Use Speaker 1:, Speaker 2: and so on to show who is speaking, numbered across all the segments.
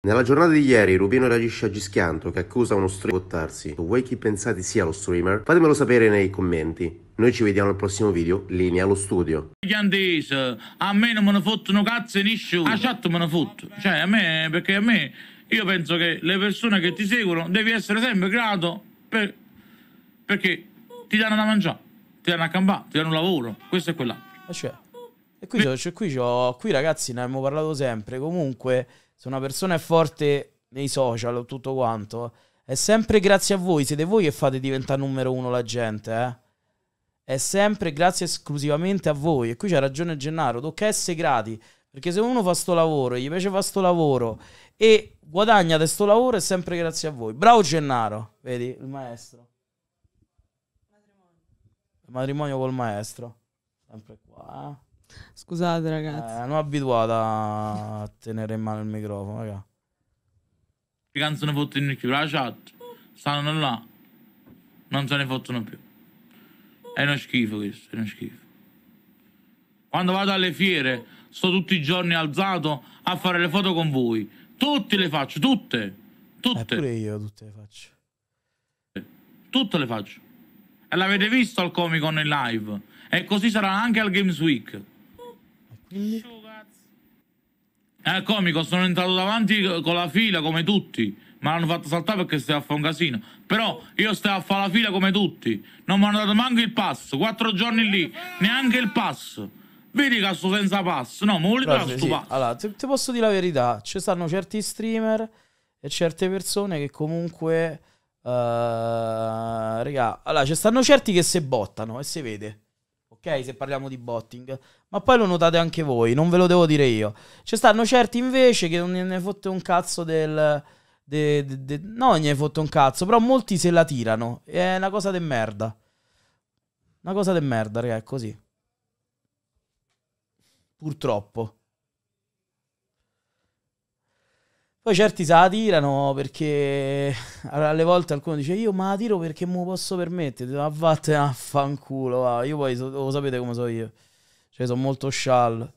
Speaker 1: Nella giornata di ieri Rubino reagisce a Gischianto che accusa uno streamer di bottarsi. Voi chi pensate sia lo streamer? Fatemelo sapere nei commenti. Noi ci vediamo al prossimo video, linea allo studio.
Speaker 2: Chiantese, a me non me ne fottono cazzo nessuno. A chat me ne fotto. Cioè a me, perché a me, io penso che le persone che ti seguono devi essere sempre grato per, perché ti danno da mangiare, ti danno a campare, ti danno un lavoro, questo è quell'altro.
Speaker 1: E eh, cioè, e qui, qui, qui ragazzi ne abbiamo parlato sempre, comunque se una persona è forte nei social o tutto quanto, è sempre grazie a voi, siete voi che fate diventare numero uno la gente, eh? È sempre grazie esclusivamente a voi. E qui c'ha ragione Gennaro, tocca essere grati. Perché se uno fa sto lavoro e gli piace fare sto lavoro e guadagna da sto lavoro è sempre grazie a voi. Bravo Gennaro, vedi, il maestro. Matrimonio. Il matrimonio col maestro. Sempre qua, eh? Scusate ragazzi. Eh, non abituata a tenere in mano il microfono, raga.
Speaker 2: Le canzoni fottono più, la chat. Stanno là. Non se ne fottono più. È uno schifo questo, è uno schifo. Quando vado alle fiere, sto tutti i giorni alzato a fare le foto con voi. Tutte le faccio, tutte.
Speaker 1: Tutte. Eh, io tutte le faccio.
Speaker 2: Eh, tutte le faccio. E l'avete visto al Comic Con in live. E così sarà anche al Games Week. Eh, comico, sono entrato davanti con la fila come tutti. Ma l'hanno fatto saltare perché stava a fare un casino. Però io stavo a fare la fila come tutti. Non mi hanno dato neanche il passo. Quattro giorni lì, neanche il passo. Vedi che sto senza passo. No, ma volete sto sì. passo.
Speaker 1: Allora, ti, ti, posso dire la verità. Ci stanno certi streamer e certe persone che comunque... Uh, eh, regà, allora, ci stanno certi che se bottano e si vede ok? Se parliamo di botting. Ma poi lo notate anche voi, non ve lo devo dire io. Ci stanno certi invece che non ne fotte un cazzo del... De, de, de, no, ne fotte un cazzo, però molti se la tirano. È una cosa de merda. Una cosa de merda, raga, è così. Purtroppo. Poi certi se la tirano perché eh, alle volte qualcuno dice io ma la tiro perché me lo posso permettere, ma vattene a fanculo, va. io poi lo sapete come so io, cioè sono molto scial.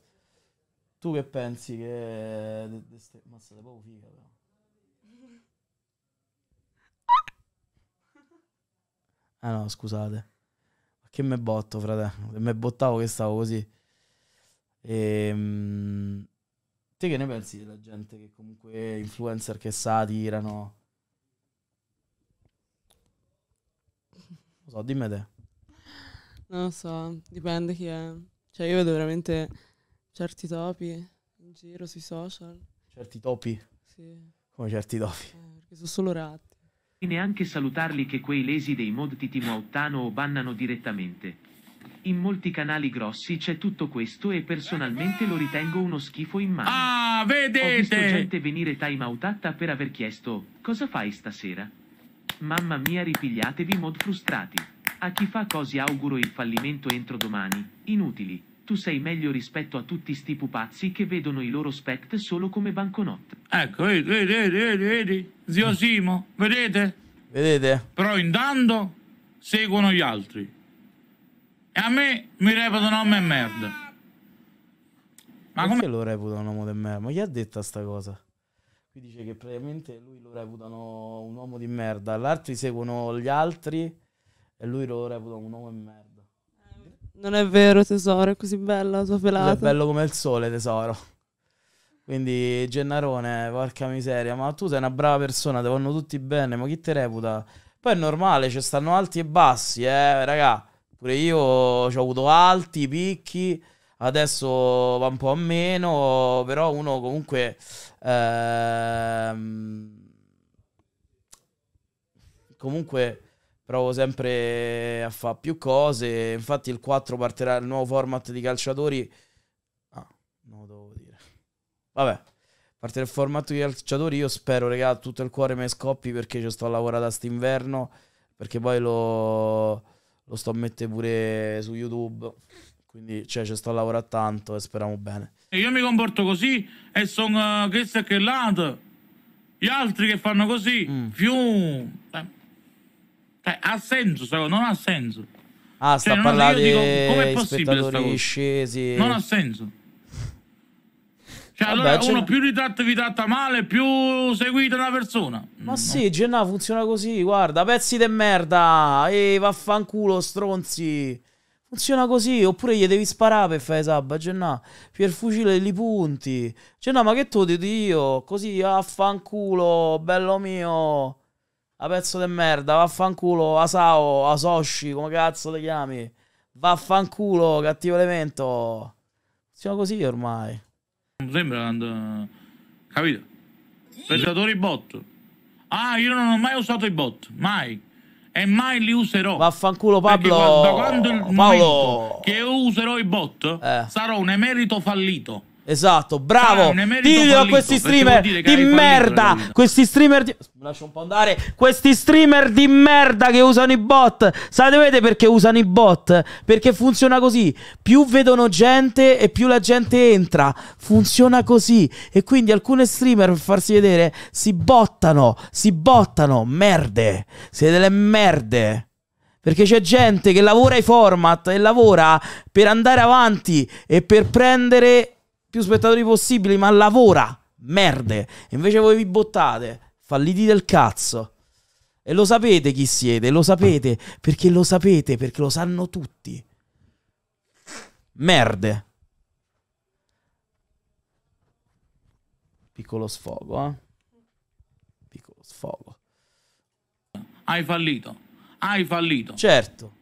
Speaker 1: Tu che pensi che... Ma siete proprio figa però. Ah no, scusate. Che me botto, frate. Me bottavo che stavo così. Ehm... Te che ne pensi della gente che comunque influencer che satirano? Non so, dimmi te. Non lo so, dipende chi è. Cioè io vedo veramente certi topi in giro sui social. Certi topi? Sì. Come certi topi? Eh, perché sono solo ratti. E neanche salutarli che quei lesi dei mod ti Ottano o bannano direttamente. In molti canali grossi c'è tutto questo e personalmente lo ritengo uno schifo in mano. Ah, vedete! Ho visto gente venire time outata per aver chiesto cosa fai stasera? Mamma mia ripigliatevi mod frustrati. A chi fa così auguro il fallimento entro domani. Inutili. Tu sei meglio
Speaker 2: rispetto a tutti sti pupazzi che vedono i loro spect solo come banconote. Ecco, vedi, vedi, vedi, vedi. Zio Simo, vedete? Vedete? Però intanto seguono gli altri. E a me mi reputano nome e merda.
Speaker 1: Ma come lo reputano un uomo di merda? Ma gli ha detto sta cosa? Qui dice che praticamente lui lo reputano un uomo di merda, gli altri seguono gli altri e lui lo reputa un uomo di merda. Non è vero tesoro, è così bella la sua pelata. È bello come il sole tesoro. Quindi Gennarone, porca miseria, ma tu sei una brava persona, ti vanno tutti bene, ma chi te reputa? Poi è normale, ci stanno alti e bassi, eh, raga. Pure io ho avuto alti, picchi, adesso va un po' a meno, però uno comunque... Ehm, comunque provo sempre a fare più cose, infatti il 4 partirà il nuovo format di calciatori... Ah, non lo devo dire. Vabbè parte del formato di calciatori io spero regà, tutto il cuore mi scoppi perché ci sto lavorando a st'inverno perché poi lo lo sto a mettere pure su YouTube. Quindi cioè, ci sto a lavorare tanto e speriamo bene.
Speaker 2: E Io mi comporto così e sono uh, eh, questo e che l'altro. Gli altri che fanno così, mm. Fium. Eh, cioè, ha senso, secondo me non ha senso.
Speaker 1: Ah, cioè, sta parlando di come è possibile sta cosa? scesi. Non ha
Speaker 2: senso. Cioè, allora uno più vi vi tratta male, più seguite una persona.
Speaker 1: Ma no. sì, Genna funziona così, guarda, pezzi di merda, e vaffanculo, stronzi. Funziona così, oppure gli devi sparare per fare sabba, Genna. Più il fucile li punti. Genna, ma che tu dici io? Così, vaffanculo, bello mio. A pezzo di merda, vaffanculo, Asao, Asoshi, come cazzo ti chiami? Vaffanculo, cattivo elemento.
Speaker 2: Funziona così ormai. Sembra and... capito? Spettatori bot. Ah, io non ho mai usato i bot, mai. E mai li userò. Vaffanculo Pablo. da quando il Paolo... che userò i bot, eh. sarò un emerito fallito.
Speaker 1: Esatto, bravo. Ah, Dillo a questi streamer di merda. Questi streamer di. Lascio un po' andare. Questi streamer di merda che usano i bot. Sapete perché usano i bot? Perché funziona così. Più vedono gente e più la gente entra. Funziona così. E quindi alcune streamer per farsi vedere si bottano. Si bottano. Merde. Siete delle merde. Perché c'è gente che lavora i format e lavora per andare avanti e per prendere più spettatori possibili, ma lavora, merde. Invece voi vi bottate, falliti del cazzo. E lo sapete chi siete, lo sapete, perché lo sapete, perché lo sanno tutti. Merde. Piccolo sfogo, eh. Piccolo sfogo.
Speaker 2: Hai fallito. Hai fallito. Certo.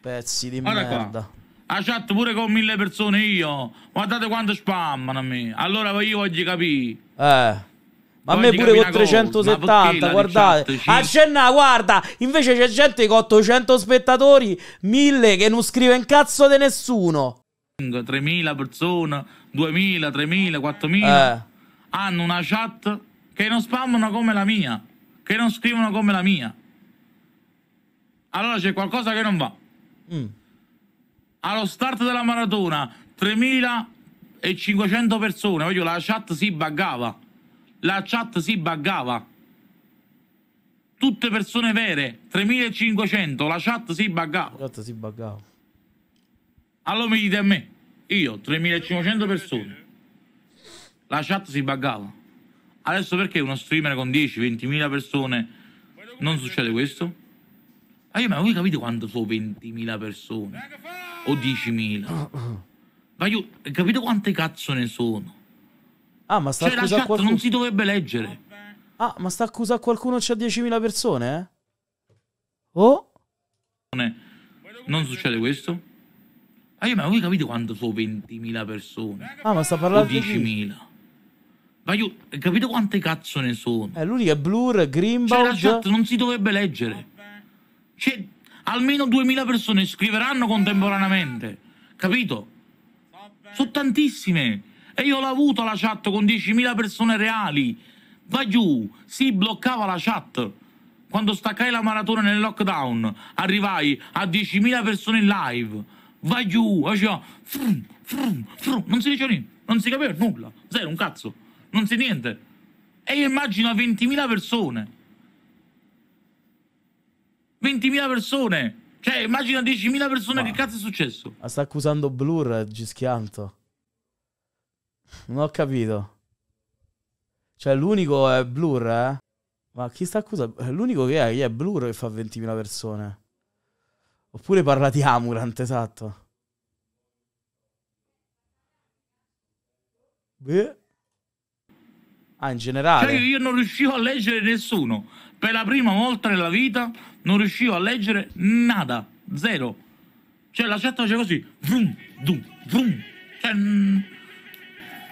Speaker 1: Pezzi di Guarda merda. Qua
Speaker 2: a chat pure con mille persone io. Guardate quanto spammano a me. Allora io voglio capire. Eh. Ma a me pure con 370, guardate. a
Speaker 1: Accenna, guarda. Invece c'è gente con 800 spettatori, 1000 che non scrive in cazzo di nessuno.
Speaker 2: 3000 persone, 2000, 3000, 4000 eh. hanno una chat che non spammano come la mia, che non scrivono come la mia. Allora c'è qualcosa che non va. Mm allo start della maratona 3.500 persone, voglio la chat si buggava, la chat si buggava. Tutte persone vere, 3.500, la chat si buggava. La chat si buggava. Allora mi dite a me, io 3.500 persone, la chat si buggava. Adesso perché uno streamer con 10-20.000 persone non succede questo? Ma ah, io ma voi capite quanto sono 20.000 persone? o 10.000. Ah, ah. Ma io capito quante cazzo ne sono? Ah, ma sta cioè, qualcuno... non si dovrebbe leggere. Ah,
Speaker 1: ma sta accusa qualcuno c'è 10.000 persone, eh? Oh?
Speaker 2: Non succede questo? Ma ah, io, ma voi capite quanto sono 20.000 persone? Ah, ma sta parlando o 10.000. Di... Ma io capito quante cazzo ne sono? Eh, l'unica è Blur, Greenbaum. Cioè, la chat non si dovrebbe leggere. C'è cioè, almeno 2000 persone scriveranno contemporaneamente, capito? Sono tantissime. E io l'ho avuto la chat con 10.000 persone reali. Va giù, si bloccava la chat. Quando staccai la maratona nel lockdown, arrivai a 10.000 persone in live. Va giù, faceva... Frum, frum, frum. Non si diceva niente, non si capiva nulla. Zero, un cazzo. Non si niente. E io immagino 20.000 persone. 20.000 persone. Cioè, immagina 10.000 persone, Ma... che cazzo è successo?
Speaker 1: Ma sta accusando Blur, Gischianto. Non ho capito. Cioè, l'unico è Blur, eh? Ma chi sta accusando? Eh, l'unico che è, chi è Blur che fa 20.000 persone. Oppure parla di Amurant, esatto. Beh... Ah, in generale? Cioè io non
Speaker 2: riuscivo a leggere nessuno. Per la prima volta nella vita non riuscivo a leggere nada, zero. Cioè la chat faceva così, vrum, dum, vrum. Cioè, mh.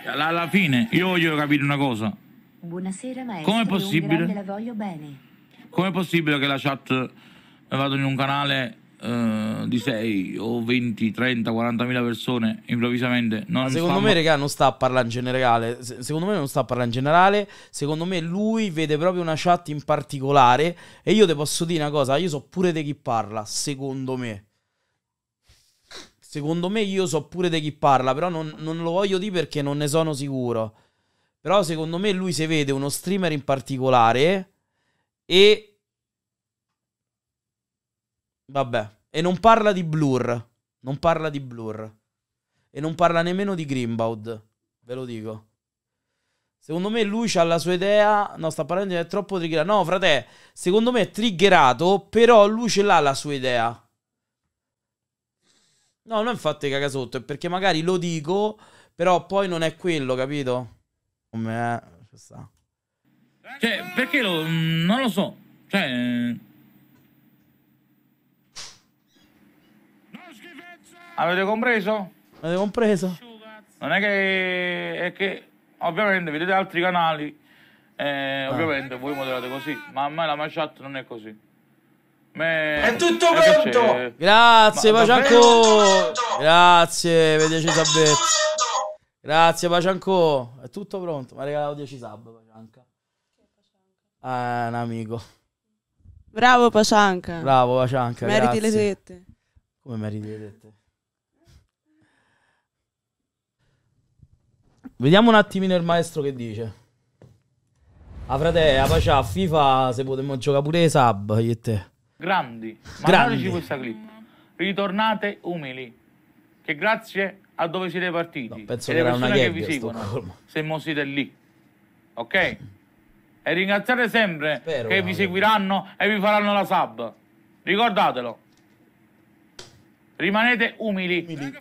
Speaker 2: alla fine io voglio capire una cosa.
Speaker 1: Buonasera maestro, Com'è possibile? la voglio bene.
Speaker 2: Com'è possibile che la chat vada in un canale eh, di 6 o 20, 30, 40 mila persone improvvisamente. Non Ma secondo stanno... me,
Speaker 1: regà, non sta a parlare in generale. secondo me non sta a parlare in generale. Secondo me lui vede proprio una chat in particolare. E io ti posso dire una cosa, io so pure di chi parla, secondo me. Secondo me io so pure di chi parla, però non, non lo voglio dire perché non ne sono sicuro. Però secondo me lui se vede uno streamer in particolare e Vabbè. E non parla di Blur. Non parla di Blur. E non parla nemmeno di Grimbaud. Ve lo dico. Secondo me lui ha la sua idea. No, sta parlando di è troppo triggerato. No, frate, secondo me è triggerato, però lui ce l'ha la sua idea. No, non infatti caga sotto, è perché magari lo dico, però poi non è quello, capito? Come è?
Speaker 2: Cioè, perché lo... Mm, non lo so. Cioè... Avete compreso? Avete compreso? Non è che... è che ovviamente vedete altri canali eh, no. Ah. ovviamente voi moderate così, ma a me la mia chat non è così. Me... È tutto eh, pronto! Grazie ma, Pacianco!
Speaker 1: Grazie per 10 Grazie Pacianco, è tutto pronto. Mi ha regalato 10 sub Pacianca. Ah, un amico. Bravo Pacianca. Bravo Pacianca. Meriti grazie. le sette. Come mi rivedete? Vediamo un attimino il maestro che dice. A ah, frate, ah, a pace a FIFA se potremmo giocare pure sub, io e te.
Speaker 2: Grandi, mandateci questa clip. Ritornate umili. Che grazie a dove siete partiti no, penso e che le persone che vi seguono, se mo siete lì. Ok? E ringraziate sempre Spero che vi seguiranno e vi faranno la sub. Ricordatelo. Rimanete umili. umili.